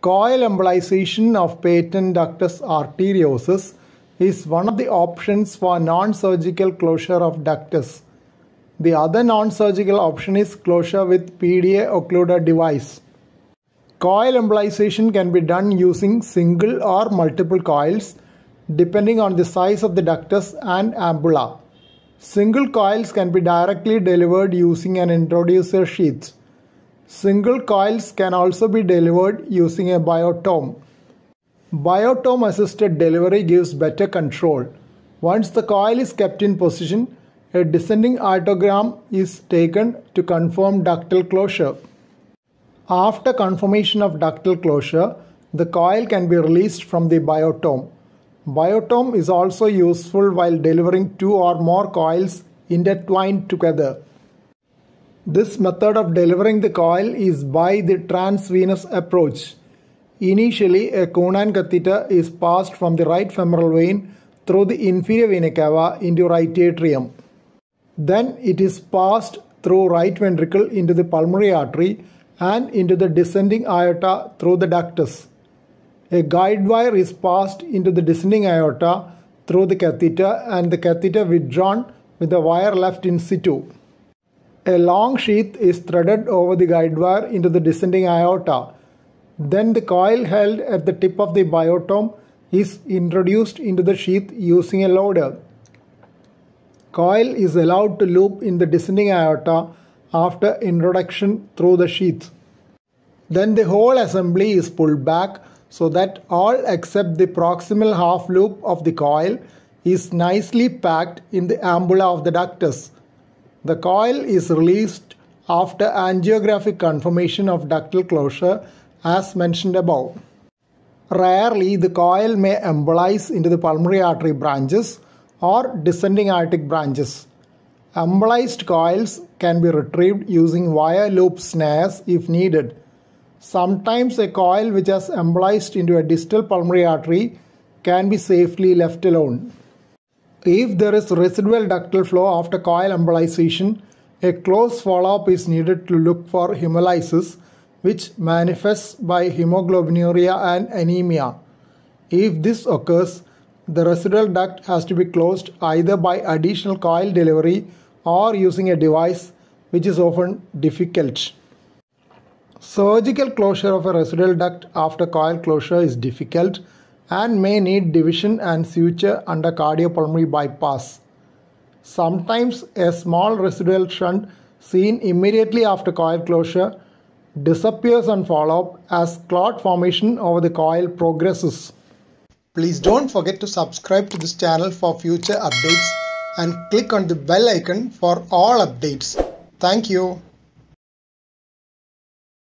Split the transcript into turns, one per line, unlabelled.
Coil embolization of patent ductus arteriosus is one of the options for non-surgical closure of ductus. The other non-surgical option is closure with PDA occluder device. Coil embolization can be done using single or multiple coils depending on the size of the ductus and ambula. Single coils can be directly delivered using an introducer sheath. Single coils can also be delivered using a biotome. Biotome assisted delivery gives better control. Once the coil is kept in position, a descending artogram is taken to confirm ductal closure. After confirmation of ductal closure, the coil can be released from the biotome. Biotome is also useful while delivering two or more coils intertwined together. This method of delivering the coil is by the transvenous approach. Initially, a Conan catheter is passed from the right femoral vein through the inferior vena cava into right atrium. Then it is passed through right ventricle into the pulmonary artery and into the descending aorta through the ductus. A guide wire is passed into the descending aorta through the catheter and the catheter withdrawn with the wire left in situ. A long sheath is threaded over the guide wire into the descending aorta. Then the coil held at the tip of the biotome is introduced into the sheath using a loader. Coil is allowed to loop in the descending aorta after introduction through the sheath. Then the whole assembly is pulled back so that all except the proximal half loop of the coil is nicely packed in the ambula of the ductus. The coil is released after angiographic confirmation of ductal closure as mentioned above. Rarely the coil may embolize into the pulmonary artery branches or descending aortic branches. Embolized coils can be retrieved using wire loop snares if needed. Sometimes a coil which has embolized into a distal pulmonary artery can be safely left alone. If there is residual ductal flow after coil embolization, a close follow-up is needed to look for hemolysis, which manifests by hemoglobinuria and anemia. If this occurs, the residual duct has to be closed either by additional coil delivery or using a device, which is often difficult. Surgical closure of a residual duct after coil closure is difficult and may need division and suture under cardiopulmonary bypass. Sometimes a small residual shunt seen immediately after coil closure disappears on follow-up as clot formation over the coil progresses. Please don't forget to subscribe to this channel for future updates and click on the bell icon for all updates. Thank you.